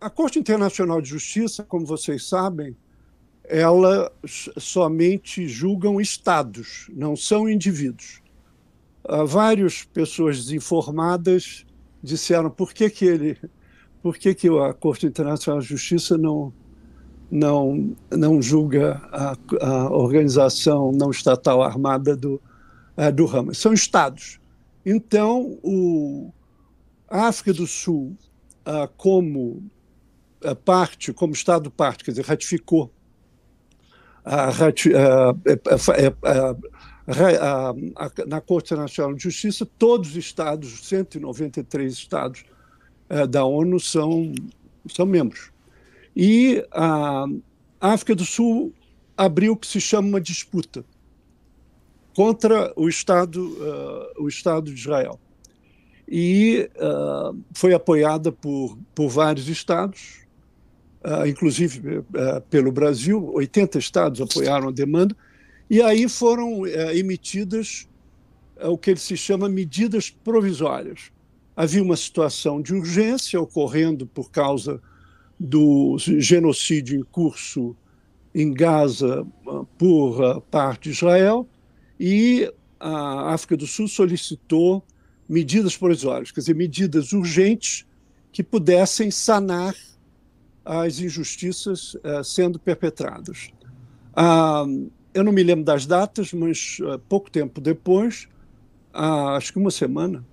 a Corte Internacional de Justiça, como vocês sabem, ela somente julgam estados, não são indivíduos. Uh, várias pessoas desinformadas disseram por que, que ele, por que, que a Corte Internacional de Justiça não não não julga a, a organização não estatal armada do uh, do Hamas são estados então o a África do Sul uh, como parte, como Estado parte, quer dizer, ratificou a, é, é, é, a, a, na Corte Nacional de Justiça, todos os estados, 193 estados da ONU são, são membros. E a África do Sul abriu o que se chama uma disputa contra o Estado, uh, o Estado de Israel. E uh, foi apoiada por, por vários estados, ah, inclusive eh, eh, pelo Brasil, 80 estados apoiaram a demanda, e aí foram eh, emitidas o que ele se chama medidas provisórias. Havia uma situação de urgência ocorrendo por causa do genocídio em curso em Gaza ah, por ah, parte de Israel, e a África do Sul solicitou medidas provisórias, quer dizer, medidas urgentes que pudessem sanar as injustiças uh, sendo perpetradas. Uh, ah, eu não me lembro das datas, mas uh, pouco tempo depois, ah, acho que uma semana,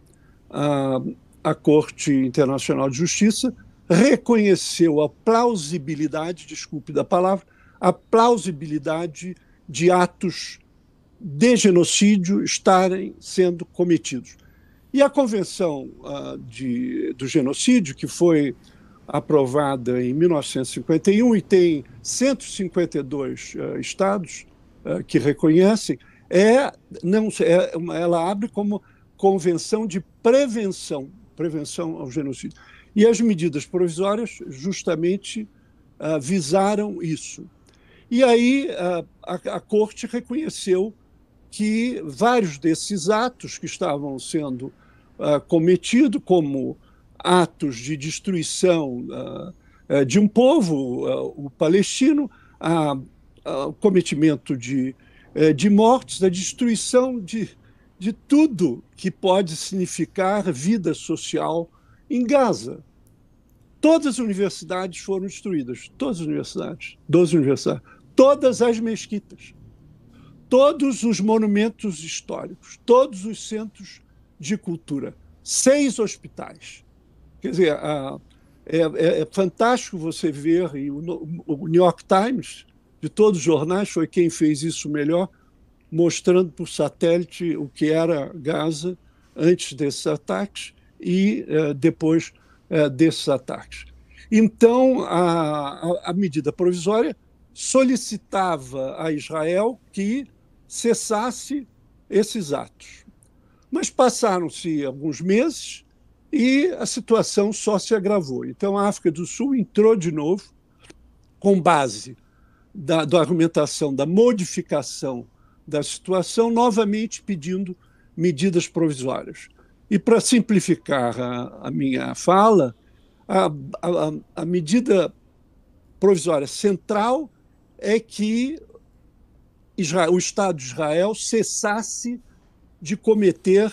ah, a Corte Internacional de Justiça reconheceu a plausibilidade, desculpe da palavra, a plausibilidade de atos de genocídio estarem sendo cometidos. E a Convenção de, do Genocídio, que foi aprovada em 1951 e tem 152 uh, eh, estados uh, que reconhecem, é, não, é, ela abre como convenção de prevenção, prevenção ao genocídio. E as medidas provisórias justamente uh, visaram isso. E aí a, a corte reconheceu que vários desses atos que estavam sendo cometidos, como atos de destruição uh, de um povo, uh, o palestino, a, a, o cometimento de, eh, de mortes, da destruição de, de tudo que pode significar vida social em Gaza. Todas as universidades foram destruídas, todas as universidades, 12 universidades, todas as mesquitas, todos os monumentos históricos, todos os centros de cultura, seis hospitais, Quer dizer, a, é, é, é, fantástico você ver, e o, o, New York Times, de todos os jornais, foi quem fez isso melhor, mostrando por satélite o que era Gaza antes desses ataques e é, depois é, desses ataques. Então, a, a, medida provisória solicitava a Israel que cessasse esses atos. Mas passaram-se alguns meses e a situação só se agravou. Então, a África do Sul entrou de novo, com base da, da argumentação da modificação da situação, novamente pedindo medidas provisórias. E, para simplificar a, a, minha fala, a, a, a medida provisória central é que Israel, o Estado de Israel cessasse de cometer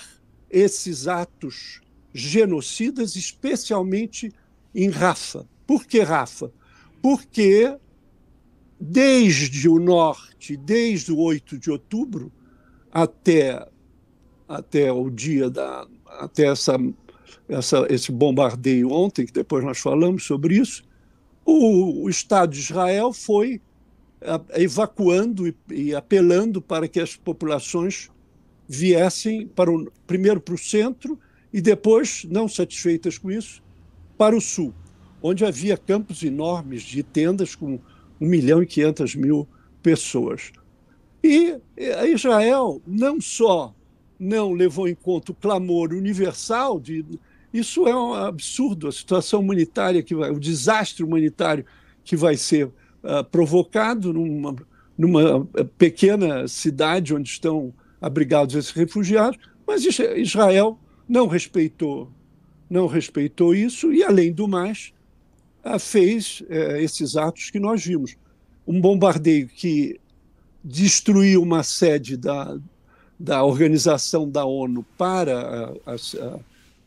esses atos genocidas, especialmente em Rafa. Por que Rafa? Porque desde o norte, desde o 8 de outubro até, até o dia da. até essa, essa, esse bombardeio ontem, que depois nós falamos sobre isso, o, o Estado de Israel foi é, evacuando e, e apelando para que as populações viessem para o, primeiro para o centro e depois, não satisfeitas com isso, para o sul, onde havia campos enormes de tendas com 1 milhão e 500 mil pessoas. E Israel não só não levou em conta o clamor universal de isso é um absurdo, a situação humanitária que vai, o desastre humanitário que vai ser uh, provocado numa, numa eh, pequena cidade onde estão abrigados esses refugiados, mas Israel não respeitou, não respeitou isso e, além do mais, ah, fez é, esses atos que nós vimos. Um bombardeio que destruiu uma sede da, da organização da ONU para a, a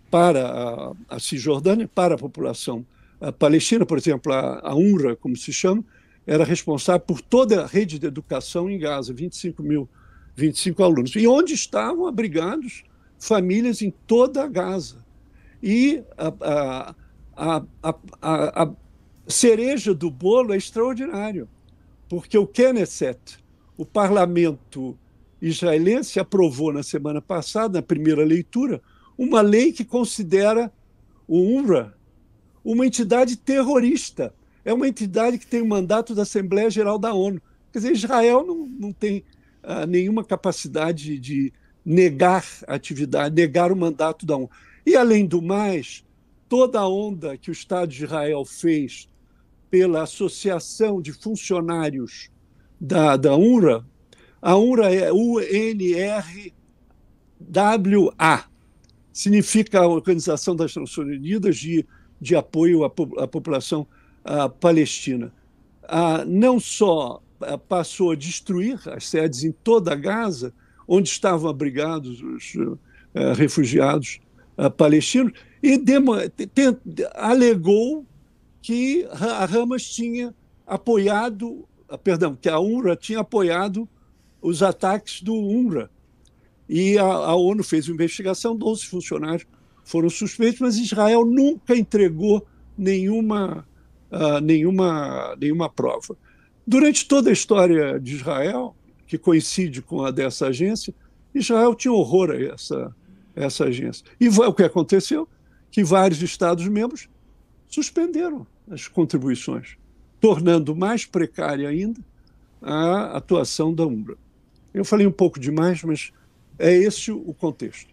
para a, a, Cisjordânia, para a população a ah, palestina, por exemplo, a, a UNRWA, como se chama, era responsável por toda a rede de educação em Gaza, 25 mil, 25 alunos, e onde estavam abrigados famílias em toda Gaza. E a, a, a, a cereja do bolo é extraordinário, porque o Knesset, o parlamento israelense, aprovou na semana passada, na primeira leitura, uma lei que considera o UNRWA uma entidade terrorista. É uma entidade que tem o mandato da Assembleia Geral da ONU. Quer dizer, Israel não, não tem ah, nenhuma capacidade de negar a atividade, negar o mandato da ONU. E, além do mais, toda a onda que o Estado de Israel fez pela Associação de Funcionários da, da UNRWA, a UNRWA é UNRWA, significa a Organização das Nações Unidas de, de Apoio à, à População à ah, Palestina. Ah, não só ah, passou a destruir as sedes em toda a Gaza, onde estavam abrigados os uh, refugiados uh, palestinos, e alegou que a Hamas tinha apoiado, ah, perdão, que a UNRWA tinha apoiado os ataques do UNRWA. E a, a ONU fez uma investigação, 12 funcionários foram suspeitos, mas Israel nunca entregou nenhuma, uh, nenhuma, nenhuma prova. Durante toda a história de Israel, que coincide com a dessa agência. Israel tinha horror a essa, essa agência. E o que aconteceu? Que vários Estados-membros suspenderam as contribuições, tornando mais precária ainda a atuação da UMBRA. Eu falei um pouco demais, mas é esse o contexto.